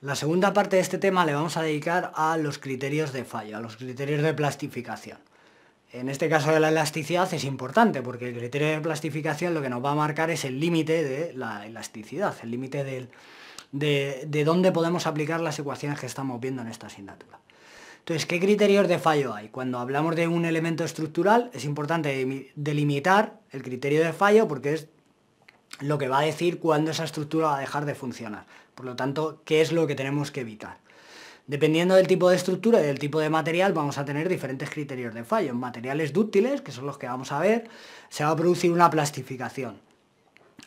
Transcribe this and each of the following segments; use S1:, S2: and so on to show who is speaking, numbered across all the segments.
S1: La segunda parte de este tema le vamos a dedicar a los criterios de fallo, a los criterios de plastificación. En este caso de la elasticidad es importante porque el criterio de plastificación lo que nos va a marcar es el límite de la elasticidad, el límite de, dónde podemos aplicar las ecuaciones que estamos viendo en esta asignatura. Entonces, ¿qué criterios de fallo hay? Cuando hablamos de un elemento estructural, es importante delimitar el criterio de fallo porque es lo que va a decir cuándo esa estructura va a dejar de funcionar. Por lo tanto, ¿qué es lo que tenemos que evitar? Dependiendo del tipo de estructura y del tipo de material, vamos a tener diferentes criterios de fallo. En materiales dúctiles, que son los que vamos a ver, se va a producir una plastificación.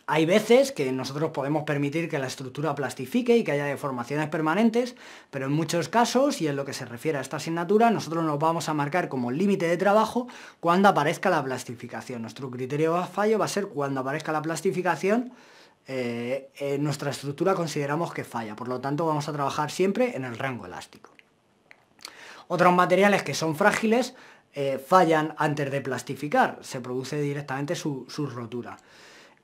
S1: Hay veces que nosotros podemos permitir que la estructura plastifique y que haya deformaciones permanentes, pero en muchos casos, y en lo que se refiere a esta asignatura, nosotros nos vamos a marcar como límite de trabajo cuando aparezca la plastificación. Nuestro criterio de fallo va a ser cuando aparezca la plastificación, eh, en nuestra estructura consideramos que falla, por lo tanto vamos a trabajar siempre en el rango elástico. Otros materiales que son frágiles eh, fallan antes de plastificar, se produce directamente su rotura.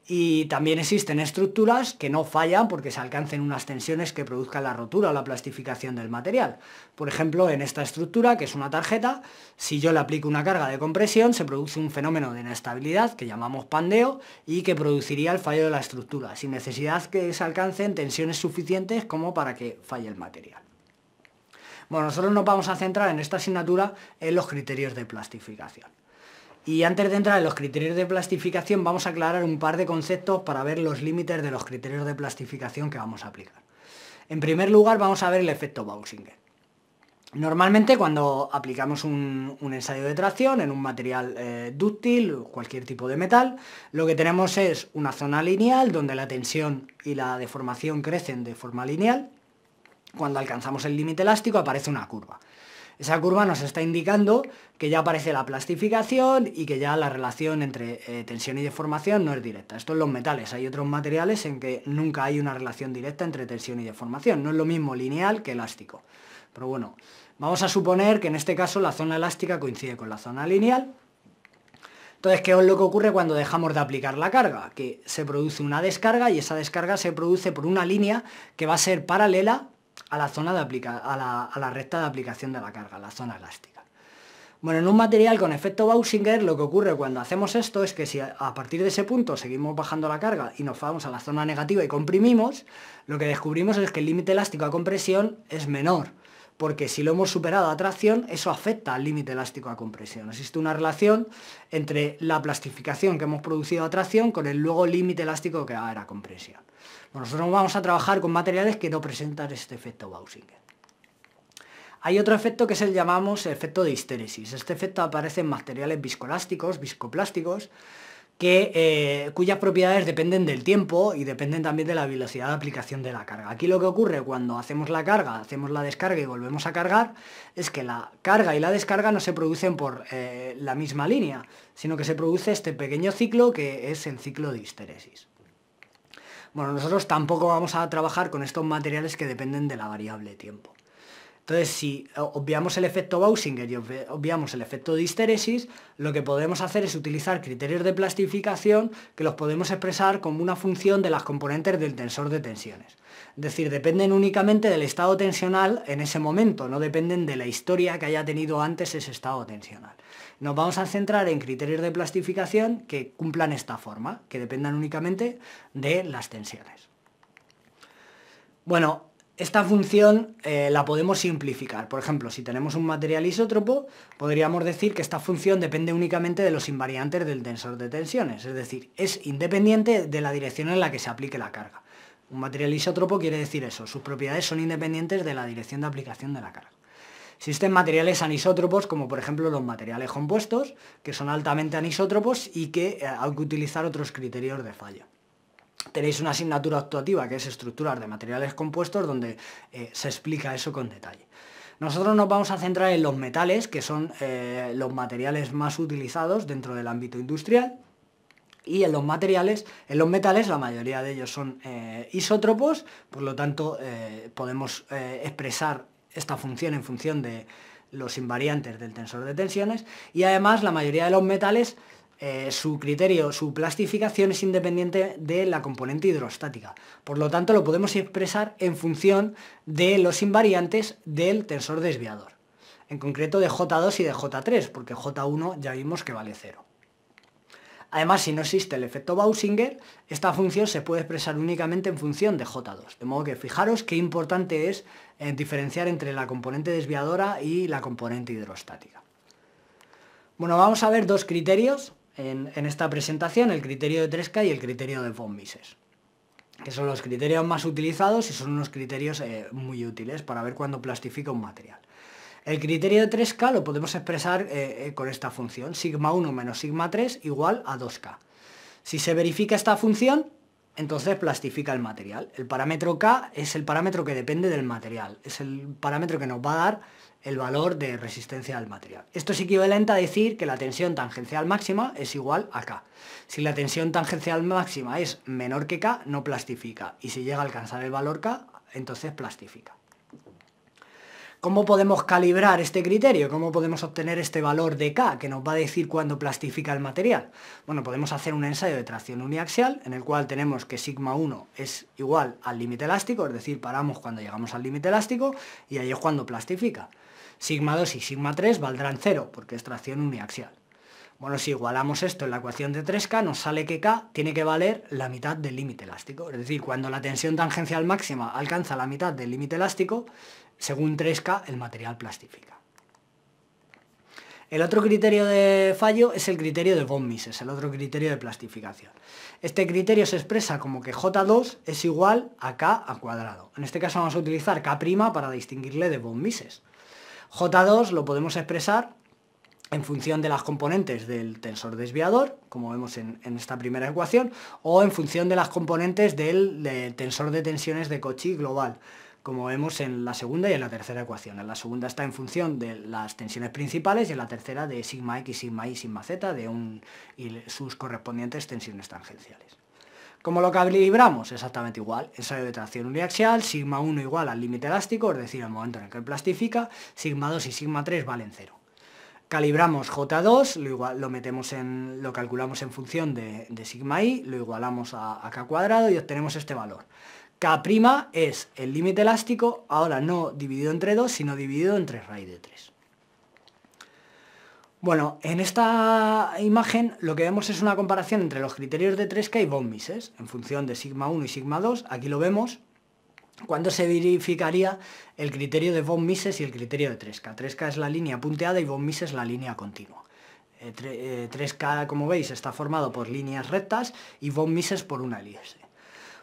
S1: Y también existen estructuras que no fallan porque se alcancen unas tensiones que produzcan la rotura o la plastificación del material. Por ejemplo, en esta estructura, que es una tarjeta, si yo le aplico una carga de compresión, se produce un fenómeno de inestabilidad que llamamos pandeo y que produciría el fallo de la estructura, sin necesidad que se alcancen tensiones suficientes como para que falle el material. Bueno, nosotros nos vamos a centrar en esta asignatura en los criterios de plastificación. Y antes de entrar en los criterios de plastificación, vamos a aclarar un par de conceptos para ver los límites de los criterios de plastificación que vamos a aplicar. En primer lugar, vamos a ver el efecto Bausinger. Normalmente cuando aplicamos un, ensayo de tracción en un material eh, dúctil, cualquier tipo de metal, lo que tenemos es una zona lineal donde la tensión y la deformación crecen de forma lineal. Cuando alcanzamos el límite elástico aparece una curva. Esa curva nos está indicando que ya aparece la plastificación y que ya la relación entre eh, tensión y deformación no es directa. Esto es los metales, hay otros materiales en que nunca hay una relación directa entre tensión y deformación, no es lo mismo lineal que elástico. Pero bueno, vamos a suponer que en este caso la zona elástica coincide con la zona lineal, entonces, ¿qué es lo que ocurre cuando dejamos de aplicar la carga? Que se produce una descarga y esa descarga se produce por una línea que va a ser paralela a la, zona de aplica a la, recta de aplicación de la carga, la zona elástica. Bueno, en un material con efecto Bausinger lo que ocurre cuando hacemos esto es que si a partir de ese punto seguimos bajando la carga y nos vamos a la zona negativa y comprimimos, lo que descubrimos es que el límite elástico a compresión es menor porque si lo hemos superado a tracción, eso afecta al límite elástico a compresión. Existe una relación entre la plastificación que hemos producido a tracción con el luego límite elástico que va a haber a compresión. nosotros vamos a trabajar con materiales que no presentan este efecto Bausinger. Hay otro efecto que es el llamamos efecto de histéresis. Este efecto aparece en materiales viscoelásticos, viscoplásticos, que, eh, cuyas propiedades dependen del tiempo y dependen también de la velocidad de aplicación de la carga. Aquí lo que ocurre cuando hacemos la carga, hacemos la descarga y volvemos a cargar, es que la carga y la descarga no se producen por eh, la misma línea, sino que se produce este pequeño ciclo que es el ciclo de histeresis. Bueno, nosotros tampoco vamos a trabajar con estos materiales que dependen de la variable tiempo. Entonces, si obviamos el efecto Bausinger y obviamos el efecto de histéresis, lo que podemos hacer es utilizar criterios de plastificación que los podemos expresar como una función de las componentes del tensor de tensiones. Es decir, dependen únicamente del estado tensional en ese momento, no dependen de la historia que haya tenido antes ese estado tensional. Nos vamos a centrar en criterios de plastificación que cumplan esta forma, que dependan únicamente de las tensiones. Bueno, esta función eh, la podemos simplificar. Por ejemplo, si tenemos un material isótropo, podríamos decir que esta función depende únicamente de los invariantes del tensor de tensiones, es decir, es independiente de la dirección en la que se aplique la carga. Un material isótropo quiere decir eso, sus propiedades son independientes de la dirección de aplicación de la carga. Existen materiales anisótropos, como por ejemplo los materiales compuestos, que son altamente anisótropos y que eh, hay que utilizar otros criterios de fallo tenéis una asignatura actuativa que es estructuras de materiales compuestos donde eh, se explica eso con detalle. Nosotros nos vamos a centrar en los metales, que son eh, los materiales más utilizados dentro del ámbito industrial. Y en los materiales, en los metales, la mayoría de ellos son eh, isótropos, por lo tanto podemos expresar esta función en función de los invariantes del tensor de tensiones. Y además la mayoría de los metales eh, su criterio, su plastificación es independiente de la componente hidrostática. Por lo tanto, lo podemos expresar en función de los invariantes del tensor desviador. En concreto de J2 y de J3, porque J1 ya vimos que vale 0. Además, si no existe el efecto Bausinger, esta función se puede expresar únicamente en función de J2. De modo que fijaros qué importante es eh, diferenciar entre la componente desviadora y la componente hidrostática. Bueno, vamos a ver dos criterios en, esta presentación el criterio de 3K y el criterio de von Mises que son los criterios más utilizados y son unos criterios eh, muy útiles para ver cuándo plastifica un material. El criterio de 3K lo podemos expresar eh, eh, con esta función, sigma 1 menos sigma 3 igual a 2K. Si se verifica esta función, entonces plastifica el material. El parámetro K es el parámetro que depende del material, es el parámetro que nos va a dar el valor de resistencia del material. Esto es equivalente a decir que la tensión tangencial máxima es igual a K. Si la tensión tangencial máxima es menor que K, no plastifica. Y si llega a alcanzar el valor K, entonces plastifica. ¿Cómo podemos calibrar este criterio? ¿Cómo podemos obtener este valor de K que nos va a decir cuándo plastifica el material? Bueno, podemos hacer un ensayo de tracción uniaxial en el cual tenemos que sigma 1 es igual al límite elástico, es decir, paramos cuando llegamos al límite elástico y ahí es cuando plastifica. Sigma 2 y sigma 3 valdrán 0 porque es tracción uniaxial. Bueno, si igualamos esto en la ecuación de 3K, nos sale que K tiene que valer la mitad del límite elástico. Es decir, cuando la tensión tangencial máxima alcanza la mitad del límite elástico, según 3K el material plastifica. El otro criterio de fallo es el criterio de von Mises, el otro criterio de plastificación. Este criterio se expresa como que J2 es igual a K al cuadrado. En este caso vamos a utilizar K' para distinguirle de von Mises. J2 lo podemos expresar en función de las componentes del tensor desviador, como vemos en, esta primera ecuación, o en función de las componentes del, tensor de tensiones de Cauchy global, como vemos en la segunda y en la tercera ecuación. En la segunda está en función de las tensiones principales y en la tercera de sigma x, sigma y, sigma z de y sus correspondientes tensiones tangenciales. ¿Cómo lo calibramos? Exactamente igual. Ensayo de tracción uniaxial, sigma 1 igual al límite elástico, es decir, al momento en el que plastifica, sigma 2 y sigma 3 valen 0. Calibramos J2, lo, igual, lo, metemos en, lo calculamos en función de, sigma i, lo igualamos a, k cuadrado y obtenemos este valor. K' es el límite elástico, ahora no dividido entre 2, sino dividido entre raíz de 3. Bueno, en esta imagen lo que vemos es una comparación entre los criterios de 3K y von Mises, en función de sigma 1 y sigma 2. Aquí lo vemos, cuándo se verificaría el criterio de von Mises y el criterio de 3K? 3K es la línea punteada y von Mises la línea continua. 3K, eh, eh, como veis, está formado por líneas rectas y von Mises por una elipse.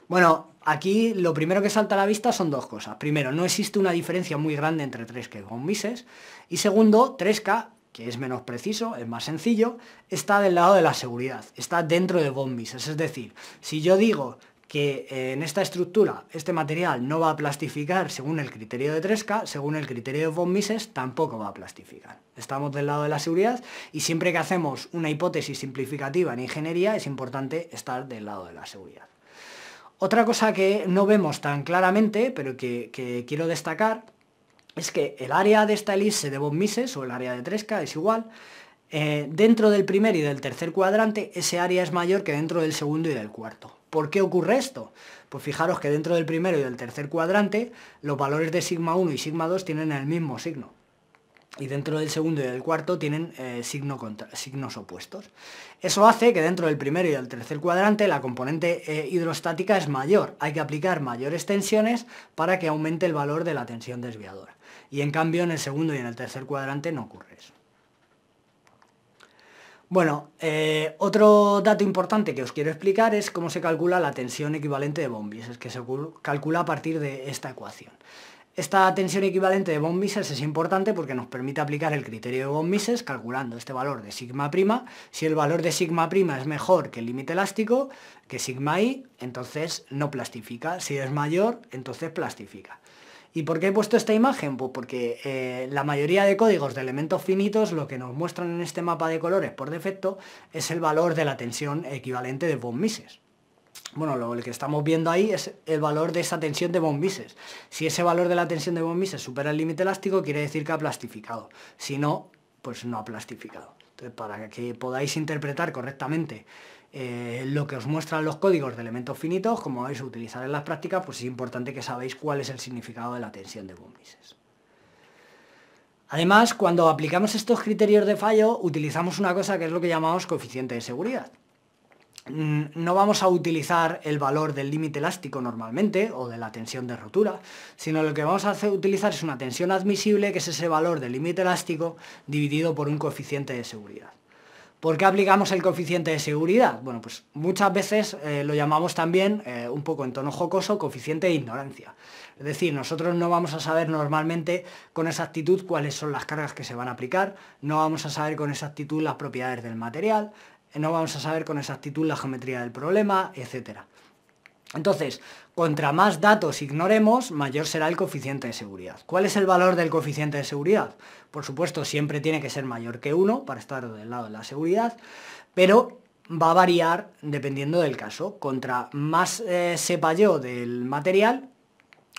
S1: Bueno, aquí lo primero que salta a la vista son dos cosas. Primero, no existe una diferencia muy grande entre 3K y von Mises. Y segundo, 3K, que es menos preciso, es más sencillo, está del lado de la seguridad, está dentro de von Mises. Es decir, si yo digo que eh, en esta estructura este material no va a plastificar según el criterio de Tresca, según el criterio de von Mises tampoco va a plastificar. Estamos del lado de la seguridad y siempre que hacemos una hipótesis simplificativa en ingeniería es importante estar del lado de la seguridad. Otra cosa que no vemos tan claramente, pero que, quiero destacar, es que el área de esta elipse de von Mises o el área de Tresca es igual, eh, dentro del primer y del tercer cuadrante ese área es mayor que dentro del segundo y del cuarto. ¿Por qué ocurre esto? Pues fijaros que dentro del primero y del tercer cuadrante, los valores de sigma 1 y sigma 2 tienen el mismo signo. Y dentro del segundo y del cuarto tienen eh, signos opuestos. Eso hace que dentro del primero y del tercer cuadrante la componente eh, hidrostática es mayor. Hay que aplicar mayores tensiones para que aumente el valor de la tensión desviadora. Y en cambio en el segundo y en el tercer cuadrante no ocurre eso. Bueno, eh, otro dato importante que os quiero explicar es cómo se calcula la tensión equivalente de von Mises, que se calcula a partir de esta ecuación. Esta tensión equivalente de von es importante porque nos permite aplicar el criterio de von calculando este valor de sigma prima. Si el valor de sigma prima es mejor que el límite elástico, que sigma i, entonces no plastifica. Si es mayor, entonces plastifica. ¿Y por qué he puesto esta imagen? Pues porque eh, la mayoría de códigos de elementos finitos lo que nos muestran en este mapa de colores por defecto es el valor de la tensión equivalente de von Mises. Bueno, lo que estamos viendo ahí es el valor de esa tensión de von Mises. Si ese valor de la tensión de von Mises supera el límite elástico, quiere decir que ha plastificado. Si no, pues no ha plastificado. Entonces, para que podáis interpretar correctamente eh, lo que os muestran los códigos de elementos finitos, como vais a utilizar en las prácticas, pues es importante que sabéis cuál es el significado de la tensión de Von Además, cuando aplicamos estos criterios de fallo, utilizamos una cosa que es lo que llamamos coeficiente de seguridad. Mm, no vamos a utilizar el valor del límite elástico normalmente o de la tensión de rotura, sino lo que vamos a hacer, utilizar es una tensión admisible, que es ese valor del límite elástico dividido por un coeficiente de seguridad. ¿Por qué aplicamos el coeficiente de seguridad? Bueno, pues muchas veces eh, lo llamamos también, eh, un poco en tono jocoso, coeficiente de ignorancia. Es decir, nosotros no vamos a saber normalmente con exactitud cuáles son las cargas que se van a aplicar, no vamos a saber con exactitud las propiedades del material, no vamos a saber con exactitud la geometría del problema, etcétera. Entonces, contra más datos ignoremos, mayor será el coeficiente de seguridad. ¿Cuál es el valor del coeficiente de seguridad? Por supuesto, siempre tiene que ser mayor que 1 para estar del lado de la seguridad, pero va a variar dependiendo del caso. Contra más eh, sepa yo del material,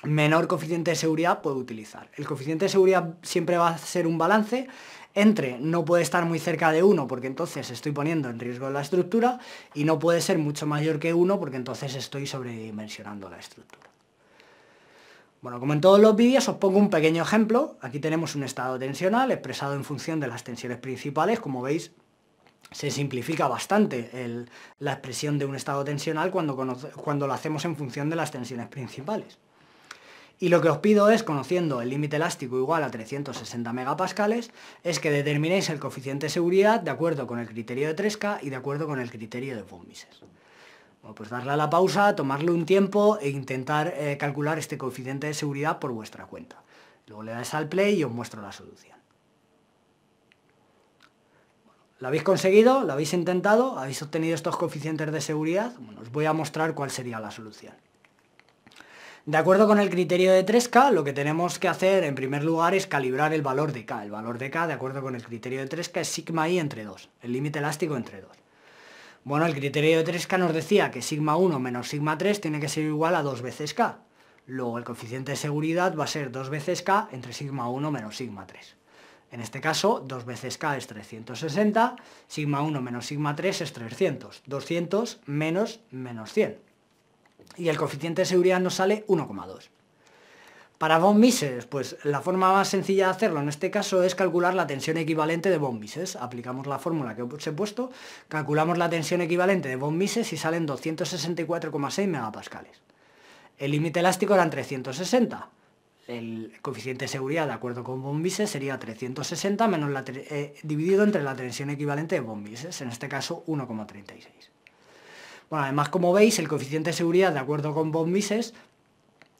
S1: menor coeficiente de seguridad puedo utilizar. El coeficiente de seguridad siempre va a ser un balance entre no puede estar muy cerca de 1 porque entonces estoy poniendo en riesgo la estructura y no puede ser mucho mayor que 1 porque entonces estoy sobredimensionando la estructura. Bueno, como en todos los vídeos os pongo un pequeño ejemplo. Aquí tenemos un estado tensional expresado en función de las tensiones principales. Como veis, se simplifica bastante la expresión de un estado tensional cuando lo hacemos en función de las tensiones principales. Y lo que os pido es, conociendo el límite elástico igual a 360 megapascales, es que determinéis el coeficiente de seguridad de acuerdo con el criterio de 3K y de acuerdo con el criterio de von Mises. Bueno, pues darle a la pausa, tomarle un tiempo e intentar eh, calcular este coeficiente de seguridad por vuestra cuenta. Luego le dais al play y os muestro la solución. ¿Lo habéis conseguido? ¿Lo habéis intentado? ¿Habéis obtenido estos coeficientes de seguridad? os voy a mostrar cuál sería la solución. De acuerdo con el criterio de 3K, lo que tenemos que hacer en primer lugar es calibrar el valor de K. El valor de K, de acuerdo con el criterio de 3K, es sigma i entre 2, el límite elástico entre 2. Bueno, el criterio de 3K nos decía que sigma 1 menos sigma 3 tiene que ser igual a 2 veces K. Luego el coeficiente de seguridad va a ser 2 veces K entre sigma 1 menos sigma 3. En este caso, 2 veces K es 360, sigma 1 menos sigma 3 es 300, 200 menos menos 100 y el coeficiente de seguridad nos sale 1,2. Para von Mises, pues la forma más sencilla de hacerlo en este caso es calcular la tensión equivalente de von Aplicamos la fórmula que os he puesto, calculamos la tensión equivalente de von Mises y salen 264,6 megapascales. El límite elástico eran 360. El coeficiente de seguridad de acuerdo con von Mises sería 360 menos eh, dividido entre la tensión equivalente de von en este caso 1,36. Bueno, además, como veis, el coeficiente de seguridad, de acuerdo con von Mises,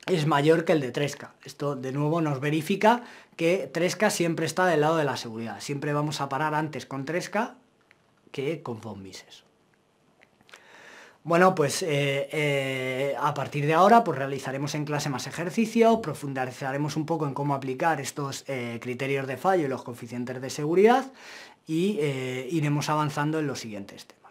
S1: es mayor que el de 3K. Esto de nuevo nos verifica que 3K siempre está del lado de la seguridad. Siempre vamos a parar antes con 3K que con von Mises. Bueno, pues eh, eh, a partir de ahora pues realizaremos en clase más ejercicio, profundizaremos un poco en cómo aplicar estos eh, criterios de fallo y los coeficientes de seguridad e iremos avanzando en los siguientes temas.